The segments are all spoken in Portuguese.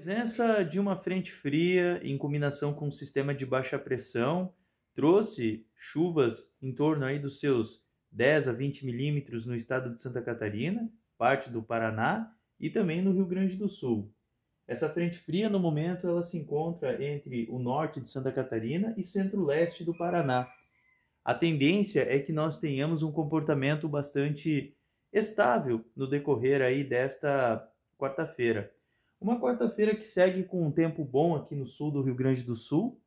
presença de uma frente fria em combinação com um sistema de baixa pressão trouxe chuvas em torno aí dos seus 10 a 20 milímetros no estado de Santa Catarina, parte do Paraná e também no Rio Grande do Sul. Essa frente fria no momento ela se encontra entre o norte de Santa Catarina e centro-leste do Paraná. A tendência é que nós tenhamos um comportamento bastante estável no decorrer aí desta quarta-feira. Uma quarta-feira que segue com um tempo bom aqui no sul do Rio Grande do Sul,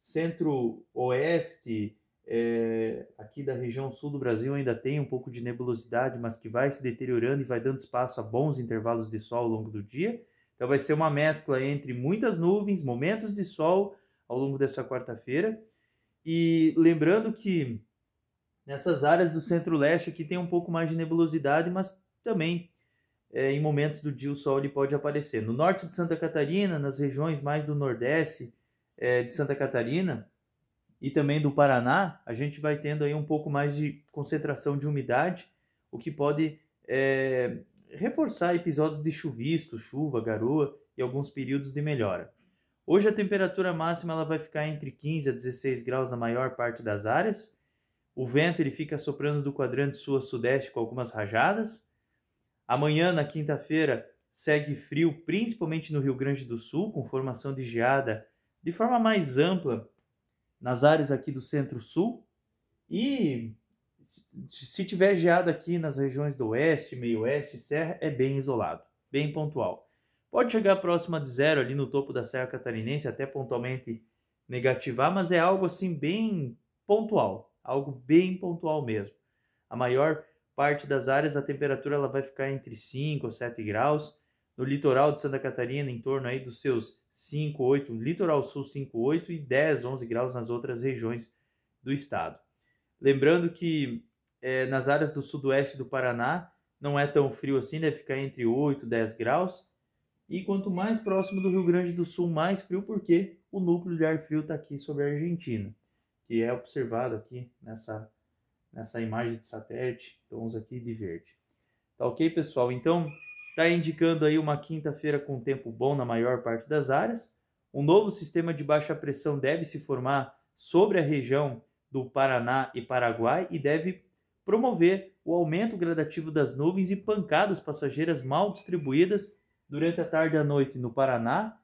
centro-oeste, é, aqui da região sul do Brasil ainda tem um pouco de nebulosidade, mas que vai se deteriorando e vai dando espaço a bons intervalos de sol ao longo do dia. Então vai ser uma mescla entre muitas nuvens, momentos de sol ao longo dessa quarta-feira. E lembrando que nessas áreas do centro-leste aqui tem um pouco mais de nebulosidade, mas também é, em momentos do dia o sol ele pode aparecer. No norte de Santa Catarina, nas regiões mais do nordeste é, de Santa Catarina e também do Paraná, a gente vai tendo aí um pouco mais de concentração de umidade, o que pode é, reforçar episódios de chuvisco, chuva, garoa e alguns períodos de melhora. Hoje a temperatura máxima ela vai ficar entre 15 a 16 graus na maior parte das áreas. O vento ele fica soprando do quadrante sul a sudeste com algumas rajadas Amanhã, na quinta-feira, segue frio, principalmente no Rio Grande do Sul, com formação de geada de forma mais ampla nas áreas aqui do centro-sul. E se tiver geada aqui nas regiões do oeste, meio-oeste, serra, é bem isolado, bem pontual. Pode chegar próxima de zero ali no topo da Serra Catarinense, até pontualmente negativar, mas é algo assim bem pontual, algo bem pontual mesmo. A maior parte das áreas a temperatura ela vai ficar entre 5 ou 7 graus. No litoral de Santa Catarina, em torno aí dos seus 5, 8, litoral sul 5, 8 e 10, 11 graus nas outras regiões do estado. Lembrando que é, nas áreas do sudoeste do Paraná não é tão frio assim, deve ficar entre 8 e 10 graus. E quanto mais próximo do Rio Grande do Sul, mais frio, porque o núcleo de ar frio está aqui sobre a Argentina, que é observado aqui nessa nessa imagem de satélite, tons aqui de verde. Tá ok, pessoal? Então, tá indicando aí uma quinta-feira com tempo bom na maior parte das áreas. Um novo sistema de baixa pressão deve se formar sobre a região do Paraná e Paraguai e deve promover o aumento gradativo das nuvens e pancadas passageiras mal distribuídas durante a tarde e a noite no Paraná,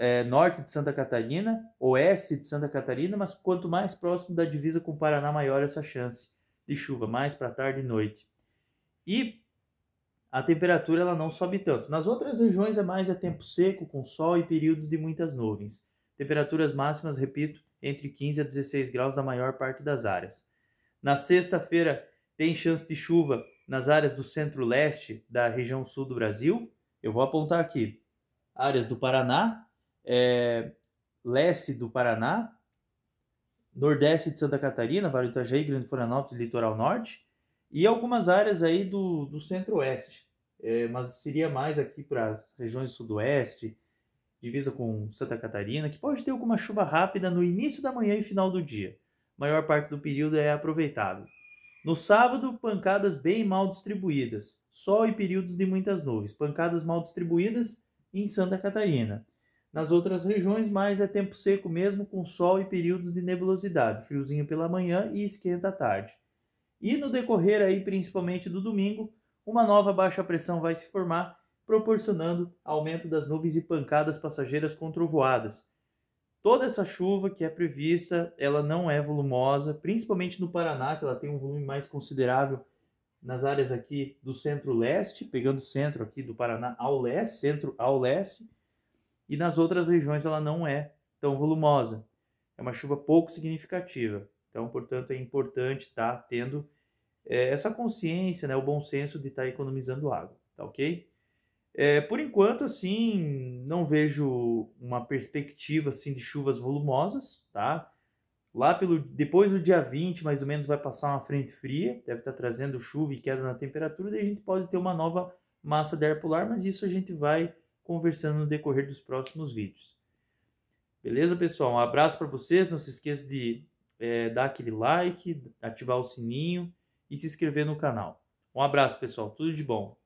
é, norte de Santa Catarina, oeste de Santa Catarina, mas quanto mais próximo da divisa com o Paraná, maior essa chance de chuva, mais para tarde e noite. E a temperatura ela não sobe tanto. Nas outras regiões é mais a é tempo seco, com sol e períodos de muitas nuvens. Temperaturas máximas, repito, entre 15 a 16 graus na maior parte das áreas. Na sexta-feira tem chance de chuva nas áreas do centro-leste da região sul do Brasil. Eu vou apontar aqui. Áreas do Paraná, é, leste do Paraná, nordeste de Santa Catarina, Vale do Itajaí, Grande Florianópolis, litoral norte, e algumas áreas aí do, do centro-oeste. É, mas seria mais aqui para as regiões do sudoeste, divisa com Santa Catarina, que pode ter alguma chuva rápida no início da manhã e final do dia. maior parte do período é aproveitável. No sábado, pancadas bem mal distribuídas, sol e períodos de muitas nuvens, pancadas mal distribuídas em Santa Catarina. Nas outras regiões, mais é tempo seco mesmo, com sol e períodos de nebulosidade, friozinho pela manhã e esquenta à tarde. E no decorrer aí, principalmente do domingo, uma nova baixa pressão vai se formar, proporcionando aumento das nuvens e pancadas passageiras com trovoadas. Toda essa chuva que é prevista, ela não é volumosa, principalmente no Paraná, que ela tem um volume mais considerável nas áreas aqui do centro-leste, pegando o centro aqui do Paraná ao leste, centro ao leste, e nas outras regiões ela não é tão volumosa. É uma chuva pouco significativa. Então, portanto, é importante estar tá tendo é, essa consciência, né, o bom senso de estar tá economizando água, tá ok? É, por enquanto, assim, não vejo uma perspectiva assim de chuvas volumosas, tá? Lá pelo depois do dia 20, mais ou menos, vai passar uma frente fria, deve estar tá trazendo chuva e queda na temperatura, daí a gente pode ter uma nova massa de ar polar, mas isso a gente vai conversando no decorrer dos próximos vídeos. Beleza, pessoal? Um abraço para vocês. Não se esqueça de é, dar aquele like, ativar o sininho e se inscrever no canal. Um abraço, pessoal. Tudo de bom.